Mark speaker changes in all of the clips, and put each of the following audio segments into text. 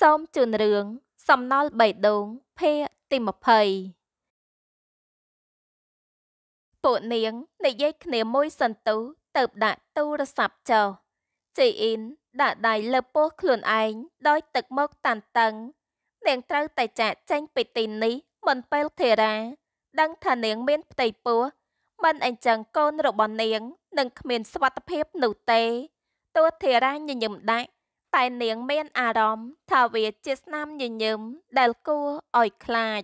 Speaker 1: សូមជូនរឿងសំ
Speaker 2: ណល់បេះដូងភាគទី20ពួកនាងនិយាយគ្នាមួយ សន្ទុះទៅដាក់ទូរស័ព្ទចុះជីអ៊ីនដាក់ដៃលើពោះខ្លួនឯងដោយ ទឹកមកតាន់តឹង នាងត្រូវតែចាក់ចេញពីទីនេះមិនពេលធេរា ដឹងថានាងមានផ្ទៃពោះមិនអញ្ចឹងកូនរបស់នាងនឹងគ្មានសុវត្ថិភាពនោះទេតួធេរាញញឹមដាក់តែនាងមាន អារម្មណ៍ថាវាជាស្នាមញញឹមដែលគួរឲ្យខ្លាច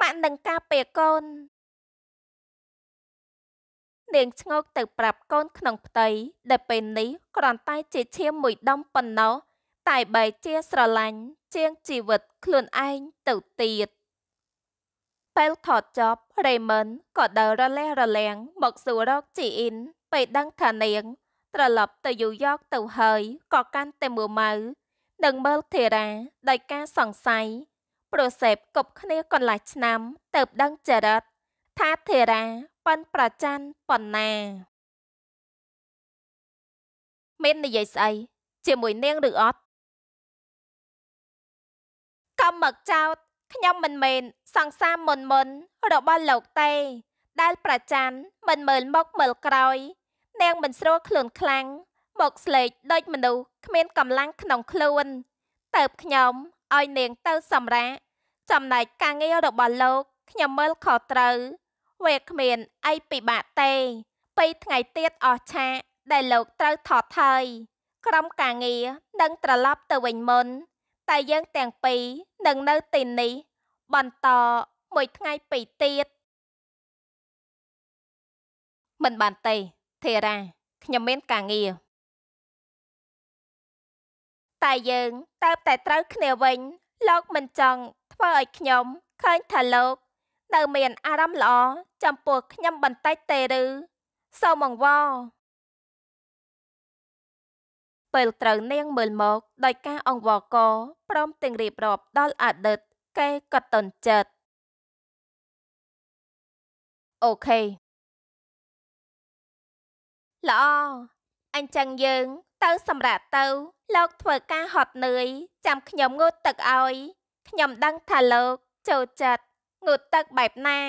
Speaker 2: ម៉ាក់នឹងការពារកូន នាងឆ្ងោកទៅ ប្រាប់កូនក្នុងផ្ទៃដែលពេលនេះគ្រាន់តែជាឈាមមួយដុំប៉ុណ្ណោះតែបែជាស្រឡាញ់ជាងជីវិតខ្លួនឯងទៅទៀត ពេលថតចប់រេមិនក៏ដើររលះរលាំងមកសួររកជីអ៊ីន ពេលដឹងថានាងត្រឡប់ទៅយូយ៉កទៅហើយក៏កាន់តែមួម៉ៅនឹងមើលធារាដោយការសង្ស័យប្រសេបគប់គ្នាកន្លះឆ្នាំ ទៅដឹងចរិតថាធារាប៉ិនប្រច័នប៉ុណ្ណា មាននិយាយស្អីជាមួយនាងឬអត់កំមកចោតខ្ញុំមិនមែនសង្សារមុនមុនរបស់លោកទេដែលប្រច័នមិនមើលមកមើលក្រោយនាងមិនស្រួលខ្លួនខ្លាំងមកស្លេកដូចមនុស្សគ្មានកម្លាំងក្នុងខ្លួនតើបខ្ញុំឲ្យនាងទៅសម្រាក ចំណែកការងាររបស់លោកខ្ញុំមើលខុសត្រូវវាគ្មានអីពិបាកទេពីថ្ងៃទៀតអស់ឆាកដែលលោកត្រូវថតហើយក្រុមការងារនឹងត្រឡប់ទៅវិញមុន តែយើងទាំងពីរនឹងនៅទីនេះបន្តមួយថ្ងៃពីរទៀតមិនបានទេធេរាខ្ញុំមានការងារតែយើងតើបតែត្រូវគ្នាវិញ លោកមិនចង់ ធ្វើឲ្យខ្ញុំឃើញថាលោក នៅមាន អារម្មណ៍ល្អចំពោះខ្ញុំបន្តិចទេឬសូមអង្វរពេលត្រូវនាងមើលមក ដោយការអង្វរ
Speaker 1: កព្រមទាំងរៀបរាប់ដល់អតីតគេក៏តន់ចិត្តអូខេ
Speaker 2: ល្អអញ្ចឹងយើងទៅសម្រាប់ទៅ លោក ធ្វើការហត់នឿយចាំខ្ញុំងូតទឹកឲ្យខ្ញុំដឹងថាលោក ចូលចិត្តងូតទឹកបែបណា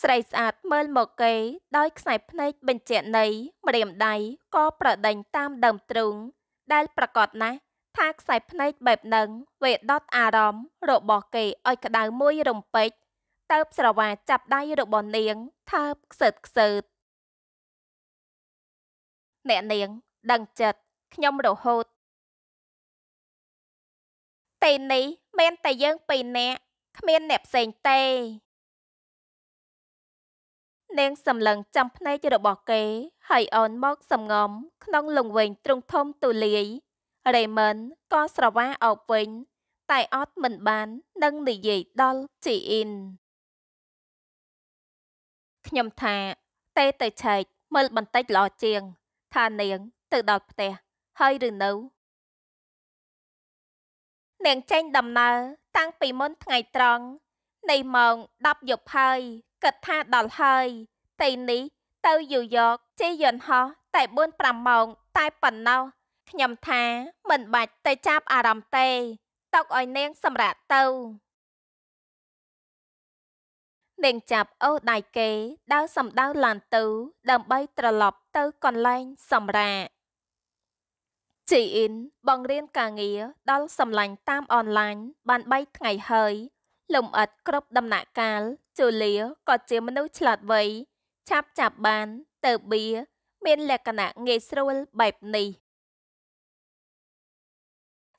Speaker 2: ស្រីស្អាតមើល មកគេ ដោយខ្សែភ្នែកបញ្ជាក់នៃម្រាមដៃក៏ប្រដេញតាមដើមទ្រូងដែលប្រកាសណាស់ថាខ្សែភ្នែកបែបនឹងវាដុតអារម្មណ៍របស់គេឲ្យក្តៅមួយរំពេចតើបស្រវាចាប់ដៃរបស់នាងថើបខ្សឹតខ្សើតអ្នកនាងដឹងចិត្តខ្ញ
Speaker 1: ុំរហូតទីនេះមានតែយើងពីរ
Speaker 2: នាក់គ្មានអ្នកផ្សេងទេនាងសម្លឹងចាំភ្នែករបស់គេហើយអូនមកសំងំក្នុងលង្វែងទ្រង់ធំទូលាយរេមិនក៏ស្រវាអោបវិញ តែអត់មិនបាននឹងនិយាយដល់ជីអ៊ីនខ្ញុំថាតេទៅឆែកមើលបន្តិចល្អជាង ថានាង ទៅដល់ផ្ទះហើយឬនៅ នាងចេញដំណើរតាំងពីមុនថ្ងៃត្រង់នៃម៉ោង10យប់ហើយគិតថាដល់ហើយតៃនេះទៅយូយ៉កជិះយន្តហោះតែ4 5ម៉ោងតែប៉ុណ្ណោះខ្ញុំថាមិនបាច់ទៅចាប់អារម្មណ៍ទេតុកឲ្យនាងសម្រាកទៅដេងចាប់អូសដៃគេដើរសំដៅឡានទៅ ដើម្បីត្រឡប់ទៅកន្លែង សម្រាកជីអ៊ីនបង្រៀនការងារដល់សម្លាញ់តាមអនឡាញបាន3ថ្ងៃហើយលំអិតគ្រប់ដំណាក់កាលជូលីក៏ជាមនុស្សឆ្លាតវៃឆាប់ចាប់បានទៅបៀមានលក្ខណៈងាយស្រួលបែបនេះ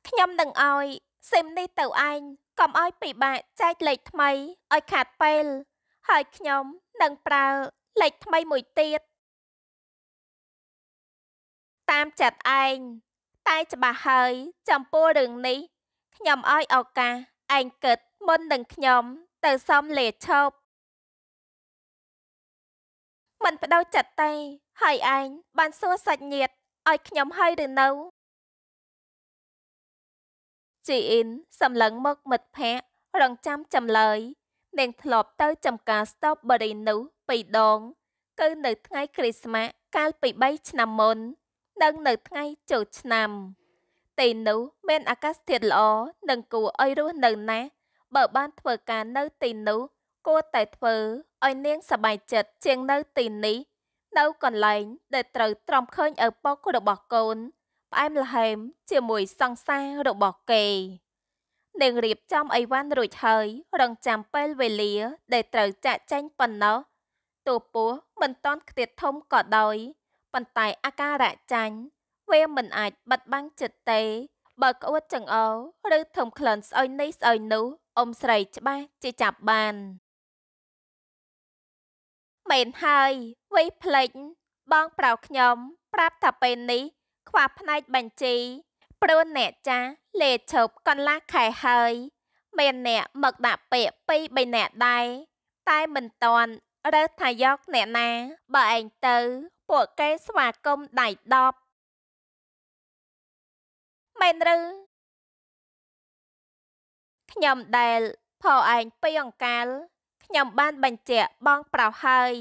Speaker 2: ខ្ញុំនឹងឲ្យសិមនេះទៅឯងកុំឲ្យពិបាកចែកលេខថ្មីឲ្យខាត់ពេលហើយខ្ញុំនឹងប្រើលេខថ្មីមួយទៀតតាមចិត្តឯងតែច្បាស់ហើយ ចំពោះរឿងនេះខ្ញុំឲ្យឱកាសឯងគិតមុននឹងខ្ញុំទៅសុំលេឈប់មិនបដូរចិត្តទេហើយឯងបានសួរសាច់ញាតិឲ្យខ្ញុំហើយឬនៅជីអ៊ីនសម្លឹងមកមិត្តភ័ក្ដិរងចាំចម្លើយនាងធ្លាប់ទៅចំការ Strawberry នោះពីរដងគឺនៅថ្ងៃគ្រីស្មាស់កាលពី3ឆ្នាំមុននិងនៅថ្ងៃចូលឆ្នាំ ទីនោះមានអាកាសធាតុល្អនិងគួរឲ្យរស់នៅណាស់បើបានធ្វើការនៅទីនោះគួរតែធ្វើឲ្យនាងសប្បាយចិត្តជាងនៅទីនេះនៅកន្លែងដែលត្រូវត្រំឃើញឪពុករបស់កូនផ្អែមល្ហែមជាមួយសង្សាររបស់គេនាងរៀបចំអីវ៉ាន់រួចហើយរងចាំពេលវេលា ដែលត្រូវចាក់ចែងប៉ុណ្ណោះតួពោះមិនតន់ខ្ទាតធំក៏ដោយប៉ុន្តែអាការៈចាញ់វាមិនអាចបិទបាំងចិត្តទេ បើក្អួតចង្អោឬធំក្លិនស្អុយនេះស្អុយនោះអ៊ំស្រីច្បាស់ជាចាប់បានមែនហើយវៃភ្លេចបងប្រៅខ្ញុំ ប្រាប់ថាពេលនេះខ្វះផ្នែកបញ្ជីព្រោះអ្នកចាស់លេឈប់កន្លះខែហើយ មានអ្នកមកដាក់ពាក្យពីរបីអ្នកដែរតែមិនតន់រើសថាយកអ្នកណា បើឯងទៅពួកគេស្វាគមន៍ដៃ10មែនឬខ្ញុំដែលផឯងពីអង្កាលខ្ញុំបានបញ្ជាក់បងប្រុសហើយ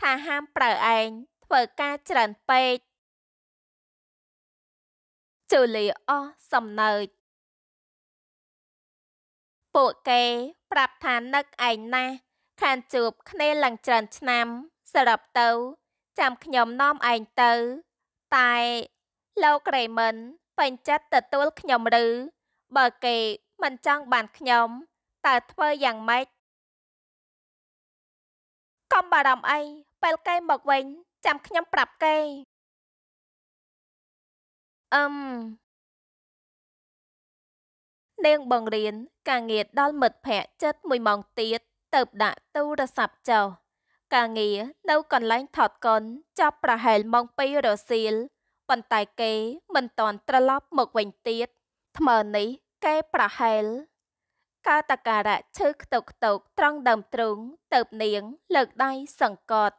Speaker 2: ថាហាមប្រើឯងធ្វើការច្រើនពេកជូលីអស់សំណើចពួកគេ ប្រាប់ថានឹកឯងណាស់ខានជួបគ្នាឡើងច្រើនឆ្នាំសរុបទៅ ចាំខ្ញុំនាំឯងទៅ តែ លោករេមិនពេញចិត្តទទួលខ្ញុំឬ បើគេមិនចង់បានខ្ញុំតើធ្វើយ៉ាងម៉េចកុំបារម្ភអីពេល
Speaker 1: គេមកវិញចាំខ្ញុំ ប្រាប់គេអឹម
Speaker 2: នាងបង្រៀនការងារដល់មិត្តភ័ក្តិចិត្ត1ម៉ោងទៀត ទៅដាក់ទូរស័ព្ទចោលការងារនៅកន្លែងថតកុនចាប់ប្រហែលម៉ោង2រសៀលប៉ុន្តែគេ មិនទាន់ត្រឡប់មកវិញទៀតថ្មនេះគេប្រហែលកាតាការៈឈឺខ្ទុកខ្ទុកត្រង់ដើមទ្រូងទៅនាងលើកដៃសង្កត់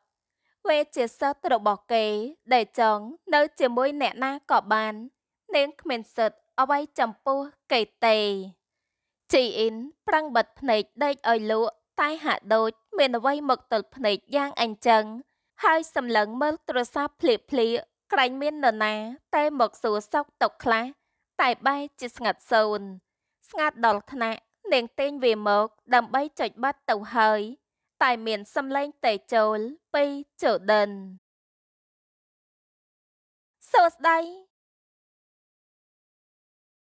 Speaker 2: វេជាសិទ្ធិរបស់គេដែលចង់នៅជាមួយអ្នកណាក៏បាន នាងគ្មានសិទ្ធិអ្វីចំពោះគេទេជីអ៊ីនប្រឹងបិទភ្នែកដេកឲ្យលក់តែហាក់ដូចមានអ្វីមកទល់ភ្នែកយ៉ាងអញ្ចឹងហើយសម្លឹងមើលទូរស័ព្ទភ្លាភ្លាក្រែងមាននរណា តែមកសួរសោកតកខ្លះតែបែរជាស្ងាត់សូន្យស្ងាត់ដល់ថ្នាក់នាងទិញវាមក ដើម្បីចុចបាត់ទៅហើយតែមានសំឡេងតេចូលពីជូដិនសួស្ដី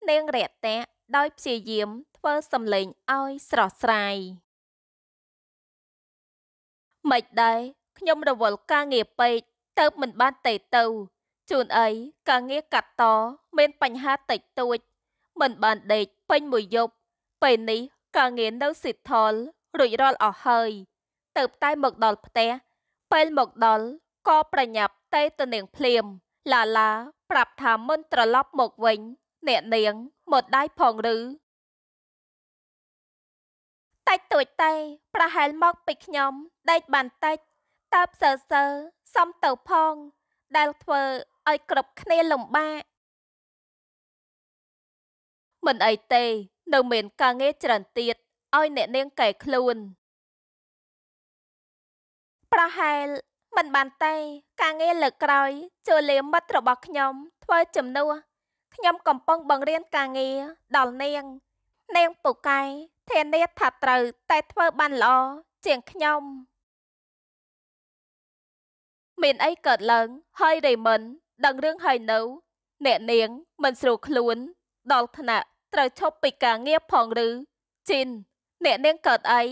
Speaker 1: នាងរតៈដោយព្យាយាមធ្វើសំឡេងឲ្យ
Speaker 2: ស្រស់ស្រាយមិនដែរខ្ញុំរវល់ការងារពេកទៅមិនបានទេទៅជួនអីការងារកាត់ត មានបញ្ហាតិចតួច មិនបានដេកពេញមួយយប់ពេលនេះការងារនៅស៊ីថលរួចរាល់អស់ហើយទៅតែមកដល់ផ្ទះពេលមកដល់ក៏ប្រញាប់តេទៅនាងភ្លាមឡាឡាប្រាប់ថាមិនត្រឡប់មកវិញអ្នកនាងមកដៃផងឬតិចតួចតែប្រហែលមកពីខ្ញុំដេកបានតិចតើបសើសើសំទៅផងដែលធ្វើឲ្យគ្រប់គ្នាលំបាកមិនអីទេនៅមានការងារច្រើនទៀតឲ្យអ្នកនាងកែខ្លួនប្រហែលមិនបានទេការងារលើកក្រោយចូលលាមិត្តរបស់ខ្ញុំធ្វើជំនួសខ្ញុំកំពុងបង្រៀនការងារដល់នាង នាងពូកែធានាថាត្រូវ តែធ្វើបានល្អជាងខ្ញុំ មានអីកើតឡើង ហើយរេមិនដឹងរឿងហើយនៅ អ្នកនាង មិនស្រួលខ្លួន ដល់ថ្នាក់ត្រូវឈប់ពីការងារផងឬជីនអ្នកនាងកើតអី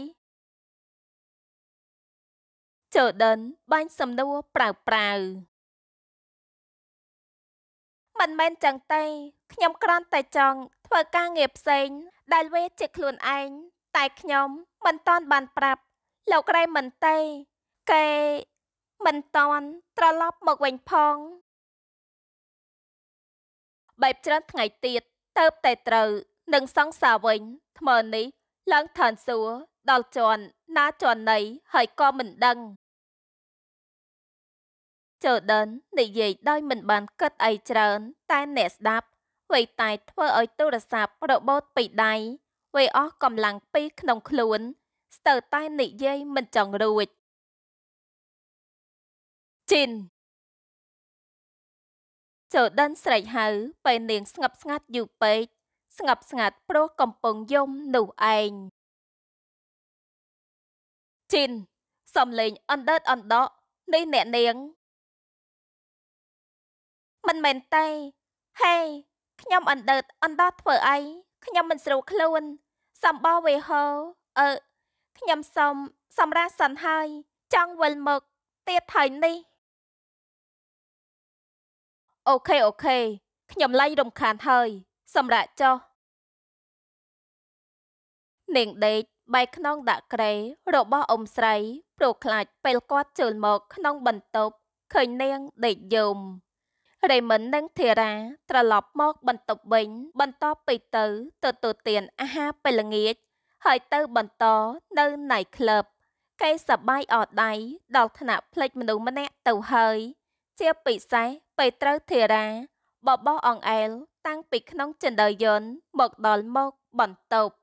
Speaker 2: ជូដិនបាញ់សំណួរប្រៅប្រៅមិនមែនចឹងទេខ្ញុំគ្រាន់តែចង់ធ្វើការងារផ្សេង ដែលវាជាខ្លួនឯងតែខ្ញុំមិនតន់បានប្រាប់លោករ៉េមិនទេ គេ មិនតន់ត្រឡប់មកវិញផងបែបច្រើនថ្ងៃទៀតទៅតែត្រូវនឹងសង្សារវិញថ្មនេះឡើងឋានសួគ៌ដល់ជន់ ណាជន់ណីហើយក៏មិនដឹងចូដិននិយាយដោយមិនបានគិតអីច្រើន តែ អ្នកស្ដាប់វ័យតែ ធ្វើឲ្យទូរស័ព្ទរបូតពីដៃវ័យអស់កម្លាំងពីក្នុងខ្លួន ស្ទើរតែនិយាយមិនចង់រួចជីនចូដិនស្រែកហៅពេលនាងស្ងប់ស្ងាត់យូរពេកស្ងប់ស្ងាត់ព្រោះកំពុងយំនោះឯងជីនសំលេងអណ្ដើតអណ្ដក់នេះអ្នកនាងមិនមែនទេហេខ្ញុំអណ្ដើតអណ្ដោះធ្វើអីខ្ញុំមិនស្រួលខ្លួនសំបោវេហោអឺខ្ញុំសុំសម្រាប់សិនហើយចង់វិលមកទៀតហើយនេះអូខេអូខេខ្ញុំឡើងរំខានហើយ សម្រាប់ចុះនាងដេកបែកខ្នងដាក់ក្រេរបស់អ៊ំស្រីព្រោះខ្លាចពេលគាត់ជើលមក ក្នុងបន្ទប់ឃើញនាងដេកយំរេមិននិងធីរ៉ាត្រឡប់មកបន្ទប់វិញ បន្តពីទៅទៅទទួលអាហារពេលល្ងាចហើយទៅបន្តនៅណៃក្លឹបគេសប្បាយអដៃដល់ថ្នាក់ផ្លេចមនុស្សម្នាក់ទៅហើយ ជាពិសេសពេលត្រូវធីរ៉ាបបោះអង្អែលតាំងពីក្នុងចិនដើយន្តមកដល់មកបន្ទប់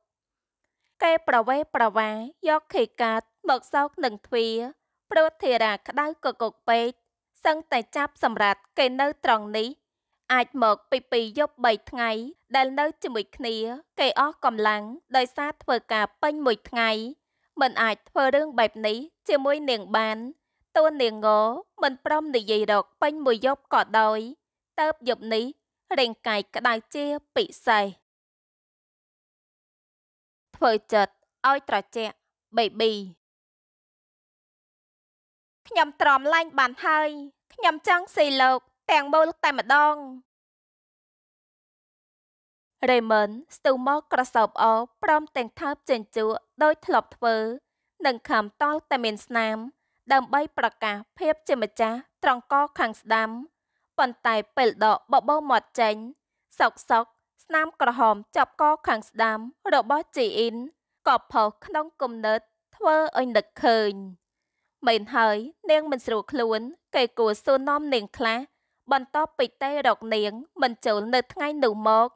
Speaker 2: គេប្រវេប្រវាយកខេកាតមកសោកនឹងទ្វាព្រោះធីរ៉ាក្តៅកកុកពេកសឹងតែចាប់សម្រាប់គេនៅត្រង់នេះអាចមកពី2យប់3ថ្ងៃ ដែលនៅជាមួយគ្នាគេអស់កម្លាំង ដោយសារធ្វើការពេញមួយថ្ងៃ មិនអាចធ្វើរឿងបែបនេះជាមួយនាងបានតួនាងងមិនព្រមនិយាយរកពេញមួយយប់ក៏ដោយតើបយប់នេះរាងកាយក្តៅជាពិសេសធ្វើចិត្ត
Speaker 1: ឲ្យត្រជាក់ baby ខ្ញុំទ្រាំ
Speaker 2: លែងបានហើយខ្ញុំចង់ស៊ីលោកទាំងមូលតែម្ដងរេមិនស្ទុះមកក្រសោបអោព្រមទាំងថើបចេញជក់ដោយ ធ្លាប់ធ្វើ និងខំតល់តែមានស្នាម ដើម្បីប្រកាសភាពជាម្ចាស់ត្រង់កខាងស្ដាំប៉ុន្តែពេលដកបបោមាត់ចេញសោកសោកស្នាមក្រហមចាប់កខាងស្ដាំរបស់ជីអ៊ីនក៏ផុសក្នុងគំនិតធ្វើឲ្យនឹកឃើញមិនហើយនាងមិនស្រួលខ្លួនគេគួរសួរនាំនាងខ្លះបន្ទាប់ពីទេរកនាងមិនចូលនៅថ្ងៃនោះមក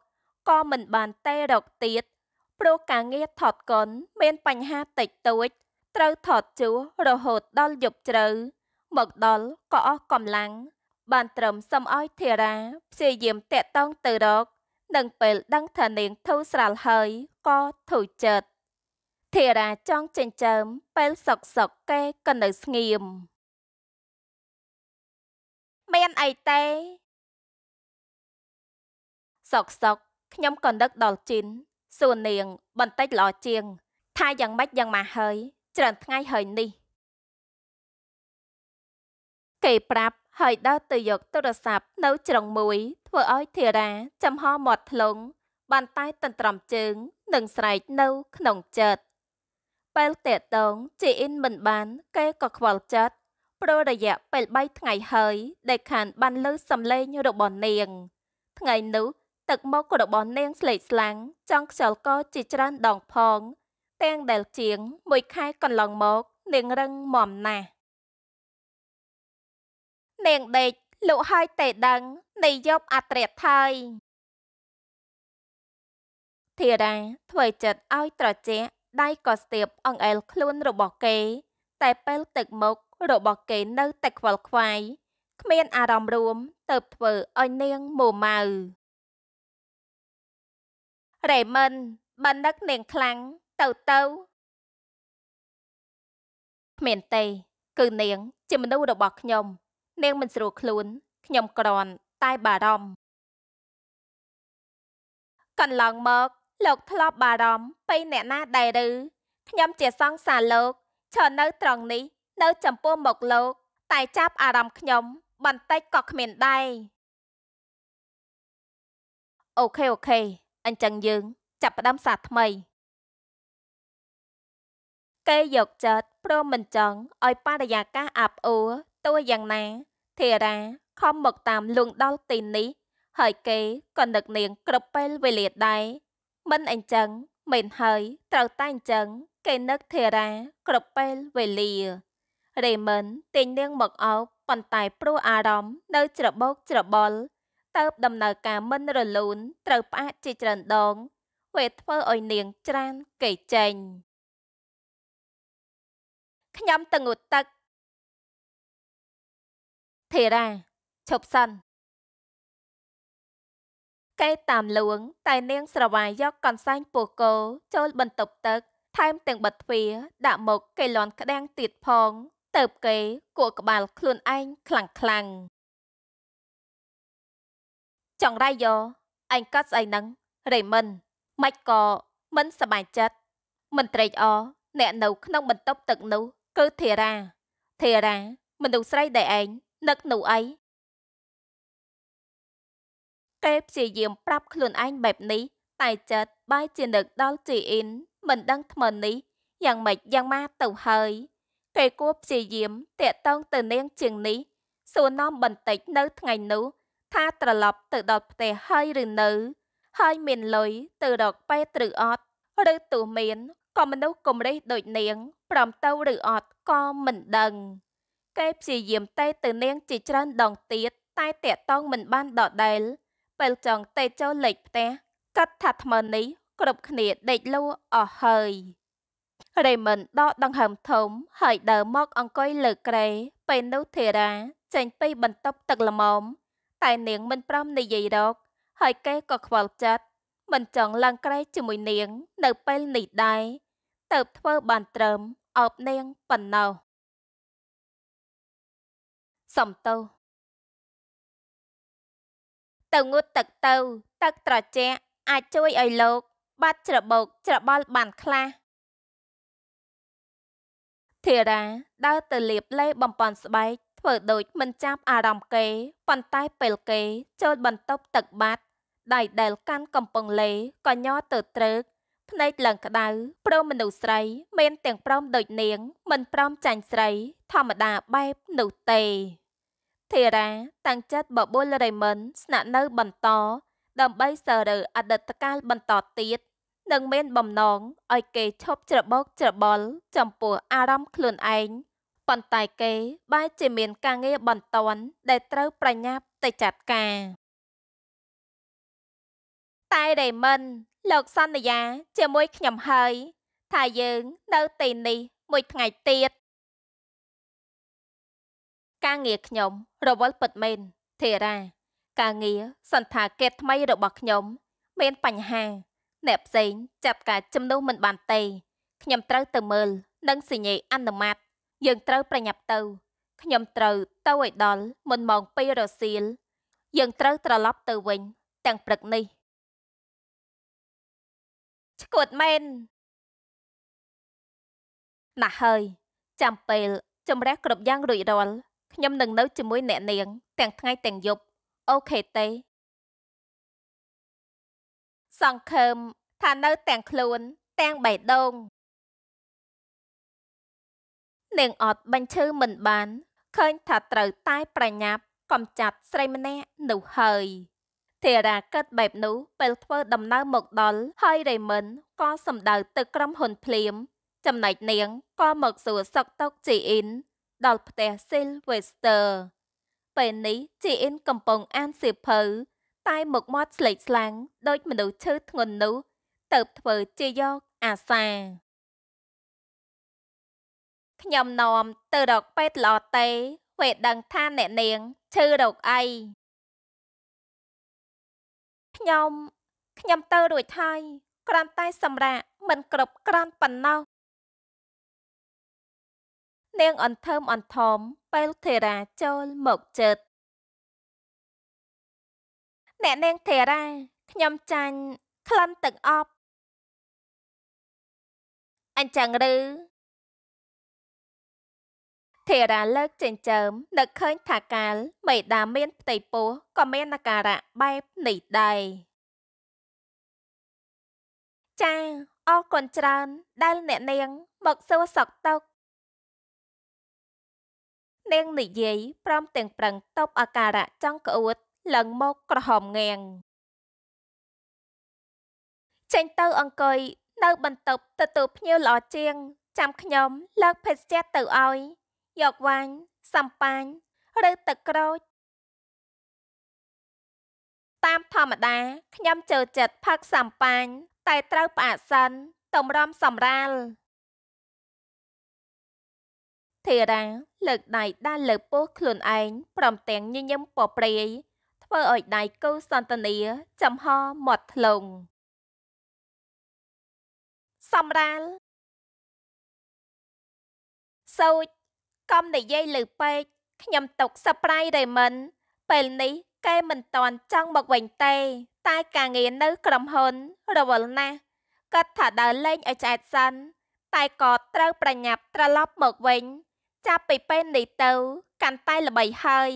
Speaker 2: ក៏មិនបានទេរកទៀតព្រោះការងារថតកុនមានបញ្ហាតិចតួចត្រូវថតជួសរហូតដល់យប់ជ្រៅមកដល់ក៏អស់កម្លាំងបានត្រឹមសំអោយធារាព្យាយាមតាក់តងទៅរកនឹងពេលដឹងថានាងធូរស្រាលហើយក៏ធូរចិត្តធារាចង់ចិញ្ចើមពេលសុកសុកគេក៏នៅស្ងៀម
Speaker 1: មានអីទេ
Speaker 2: សុកសុកខ្ញុំក៏នឹកដល់ជីនសួននាង បន្តិចល្អជាង ថាយ៉ាងម៉េចយ៉ាងម៉ាហើយច្រើនថ្ងៃហើយនេះគេប្រាប់ហើយដើរទៅយកទូរស័ព្ទនៅ ច្រងមួយ ធ្វើឲ្យធារាចំហមាត់ធ្លុង បានតែតន្ទ្រាំជើងនិងស្រែកនៅ ក្នុងចិត្តពេលតេតងជីអ៊ីនមិនបានគេក៏ខ្វល់ចិត្តព្រោះរយៈពេល3ថ្ងៃហើយដែលខាន បានលើសំឡេងរបស់នាង ថ្ងៃនោះទឹកមករបស់នាងស្លេកស្លាំងចង់ខ្យល់កជាច្រើន ដងផង ទាំងដែលជាង មួយខែកន្លងមក នាងរឹងមមណាស់នាងដេកលក់ហើយតេដឹង នៃយប់អត្រាថៃធារាធ្វើចិត្តឲ្យត្រជាក់ដៃក៏ស្ទាបអង្អែលខ្លួនរបស់គេ តែពេលទឹកមុខរបស់គេនៅតែខ្វល់ខ្វាយគ្មាន អារម្មណ៍រួមទៅធ្វើឲ្យនាងមួម៉ៅរ៉េមិនបណ្ដឹកនាងខ្លាំងទៅទៅ
Speaker 1: គ្មានទេគឺនាងជាមនុស្សរបស់
Speaker 2: ខ្ញុំ នាងមិនស្រួលខ្លួនខ្ញុំក្រាន់តែបារម្ភកន្លងមកលោកធ្លាប់បារម្ភពីអ្នកណា ដែរឬខ្ញុំ ជាសង្សារលោកឈរនៅ ត្រង់នេះនៅ ចំពោះមុខលោក តែចាប់អារម្មណ៍ខ្ញុំបន្តិចក៏គ្មានដែរអូខេអូខេអញ្ចឹងយើង ចាប់ផ្ដើមសាថ្មី គេយកចិត្តព្រមមិនចង់ឲ្យបរិយាកាសអាប់អួរទោះយ៉ាងណាធេរាខំមកតាមលួងដល់ទីនេះ ហើយគេក៏នឹកនាងគ្រប់ពេលវេលាដែរមិនអញ្ចឹងមិនហើយត្រូវតែអញ្ចឹងគេនឹកធេរាគ្រប់ពេលវេលា រេមិនទិញនាងមកអោបប៉ុន្តែព្រោះអារម្មណ៍នៅច្របោកច្របល់តើបដំណើរការមិនរលូនត្រូវផ្អាកជាច្រើនដង វេធ្វើឲ្យនាងច្រានគេចេញ
Speaker 1: ខ្ញុំតងូតទឹក
Speaker 2: ធេរាឈប់សិនគេតាមលួងតែនាងស្រវាយកកន្សែងពោះគោចូលបន្ទប់ទឹក ថែមទាំងបិទទ្វារដាក់មកគេលន់ក្តាំងទៀតផងទៅបគេគក់ក្បាលខ្លួនឯងខ្លាំងខ្លាំងចង្រៃយោឯងកាត់ស្អីហ្នឹងរេមិនម៉េចក៏មិនសប្បាយចិត្តមិនត្រេកអរអ្នកនៅក្នុងបន្ទប់ទឹកនោះគឺធារាធារាមនុស្សស្រីដែលឯងនឹកនោះអីគេព្យាយាមប្រាប់ខ្លួនឯងបែបនេះតែចិត្តបាយជានឹកដល់ជីអ៊ីនមិនដឹងថ្មនេះយ៉ាងម៉េចយ៉ាងម៉ាទៅហើយគេគួរព្យាយាមតាក់ទងទៅនាងជាងនេះសួរនាំបន្តិចនៅថ្ងៃនោះថាត្រឡប់ទៅដល់ផ្ទះហើយឬនៅហើយមានលុយទៅរកពេទ្យឬអត់ឬទោះមានក៏មនុស្សកំរិះដូចនាងព្រមទៅឬអត់ក៏មិនដឹងគេព្យាយាមទេទៅនាងជាច្រើនដងទៀតតែតាក់តងមិនបានដដែលពេលចង់ទេចូលលេខផ្ទះគិតថាថ្មនេះគ្រប់គ្នាដេកលូអស់ហើយរេមិនដកដង្ហើមធំហើយដើរមក អង្គុយលើក្រែពេលនោះធេរាចេញពីបន្ទប់ទឹកល្មមតែនាងមិនព្រមនិយាយរកហើយគេក៏ខ្វល់ចិត្តមិនចង់ឡើងក្រែជាមួយនាង នៅ ពេលនេះដែរទៅធ្វើបានត្រឹមអបនាងប៉ុណ្ណោះ
Speaker 1: សំទោសទៅងូតទឹកទៅ
Speaker 2: ទឹកត្រជាក់អាចជួយឲ្យលោកបាត់ច្របោកច្របល់បានខ្លះធីរ៉ាដើរទៅលាបលេបំពន់ ស្បែកធ្វើដូច មិនចាប់អារម្មណ៍គេ ប៉ុន្តែ ពេលគេចូលបន្ទប់ទឹកបាត់ដៃដែលកាន់កំប៉ុងលេក៏ញ័រទៅត្រឹកភ្នែកឡើងក្តៅព្រមមនុស្សស្រី មានទាំងព្រម ដូចនាង មិនព្រមចាញ់ស្រី ធម្មតាបែបនោះទេធីរាតាំងចិត្តបបួលរេមិនស្នាក់នៅបន្តដើម្បីសរើអតីតកាល បន្តទៀតនិងមាន បំណងឲ្យ គេឈប់ច្របោកច្របល់ចំពោះអារម្មណ៍ខ្លួនឯងប៉ុន្តែគេបែរជាមាន ការងារបន្តដែលត្រូវប្រញាប់ទៅចាត់ការ តែរេមិនលោកសន្យាជាមួយខ្ញុំហើយ ថាយើងនៅទីនេះមួយថ្ងៃទៀតការងារខ្ញុំរវល់ពិតមែនធេរាការងារសន្តាគារថ្មីរបស់ខ្ញុំ មានបញ្ហាអ្នកផ្សេងចាប់ការជំនួសមិនបានទេខ្ញុំត្រូវទៅមើល និងសញ្ញាអនុម័តយើងត្រូវប្រញាប់ទៅខ្ញុំត្រូវទៅឲ្យដល់មុនម៉ោង2រសៀលយើងត្រូវត្រឡប់ទៅវិញទាំងព្រឹក
Speaker 1: នេះឆ្កួតមែន
Speaker 2: ណាស់ហើយ ចាំពេលជំរះគ្រប់យ៉ាងរួចរាល់ខ្ញុំនឹងនៅជាមួយអ្នកនាងទាំងថ្ងៃទាំងយប់អូខេទេ សង្ឃឹមថានៅទាំងខ្លួនទាំងបេះដូងនាងអត់បញ្ឈឺមិនបានឃើញថាត្រូវតែប្រញាប់កំចាត់ស្រីម្នាក់នោះហើយធារាកិតបែបនោះ ពេលធ្វើដំណើរមកដល់ហើយរេមិនក៏សម្ដៅទៅក្រុមហ៊ុនភ្លាមចំណែកនាងក៏មកសួរសឹកតុកជីអ៊ីនដល់ផ្ទះ Sylvester ពេលនេះជីអ៊ីនកំពុងអានសៀវភៅតែ មកមាត់ស្លេកស្លាំងដោយមនុស្សឈឺធ្ងន់នោះទៅធ្វើជាយកអាសាខ្ញុំនាំទៅរកពេទ្យល្អទេពេលដឹងថាអ្នកនាងឈឺរោគអីខ្ញុំខ្ញុំទៅរួចហើយគ្រាន់តែសម្រាប់មិនគ្រប់គ្រាន់ប៉ុណ្ណោះនាងអន្ហើមអន្ធមពេលថេរា
Speaker 1: ចូលមកជិតអ្នកនាងថេរាខ្ញុំចាញ់ក្លិនទឹកអប់អញ្
Speaker 2: ចឹងឬថេរាលើកចិញ្ចើមនឹកឃើញថាកាលមេដាមានផ្ទៃពោះក៏មានអាការៈបែបនេះដែរចាអរគុណច្រើន ដែលអ្នកនាងមកសួរសក់ទុក្ខនាងនិយាយព្រមទាំងប្រឹងតបអាការៈចង់ក្អួតឡើងមកក្រហមងាងចេញទៅអង្គុយនៅបន្ទប់ទទួលភ្ញៀវល្អជាង ចាំខ្ញុំ លើកភេសជ្ជៈទៅឲ្យយកវ៉ាញ់សំប៉ាញឬទឹកក្រូចតាមធម្មតាខ្ញុំចូលចិត្តផឹកសំប៉ាញ តែត្រូវផ្អាកសិនតម្រំសម្រាលធេរាលើកដៃដាល់លើពោះខ្លួនឯងព្រមទាំងញញឹមពព្រាយធ្វើឲ្យដៃគូសន្តានាចំហមាត់ធ្លងសំរាលសោចកំនិយាយលើពេក ខ្ញុំຕົកសប្រៃរេមិន ពេលនេះគេមិនតន់ចង់មកវិញទេ តែការងារនៅក្រុមហ៊ុន រវល់ណាស់គាត់ថាដើរលេងឲ្យចែកសិនតែក៏ត្រូវប្រញាប់ត្រឡប់មកវិញចាប់ពីពេលនេះទៅ កាន់តែល្បីហើយ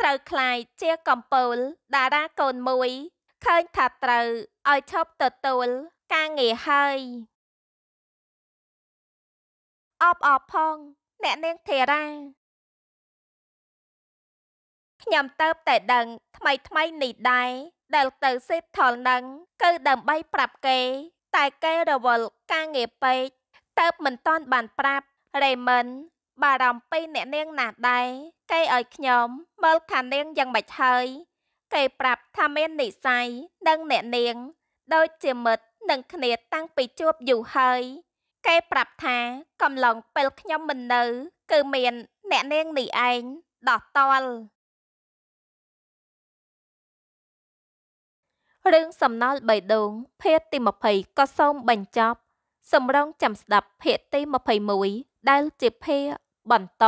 Speaker 2: ត្រូវខ្លាយជាកំពូលតារាកូនមួយឃើញថាត្រូវឲ្យឈប់ទទួលការងារហើយ
Speaker 1: អបអបផង អ្នកនាងធេរ៉ា
Speaker 2: ខ្ញុំទៅតែដឹងថ្មីថ្មីនេះដែរដែលទៅសិទ្ធថលនឹងគឺដើម្បីប្រាប់គេ តែគេរវល់ការងារពេកទៅមិនតាន់បានប្រាប់រេមិនបារម្ភពីអ្នកនាងណាស់ដែរគេឲ្យខ្ញុំ មើលថានាងយ៉ាងម៉េចហើយគេប្រាប់ថាមាននិស័យដឹងអ្នកនាង ដូចជាមិត្តនឹងគ្នាតាំងពីជួបយូរហើយគេប្រាប់ថាកំឡុងពេលខ្ញុំមិននៅ គឺមាន អ្នកនាងនេះឯងដោ
Speaker 1: ះតល់រឿ
Speaker 2: ងសំណល់បៃដងភាគទី20ក៏សូមបញ្ចប់សម្រងចាំស្ដាប់ភាគទី21ដែលជាភេបន្ត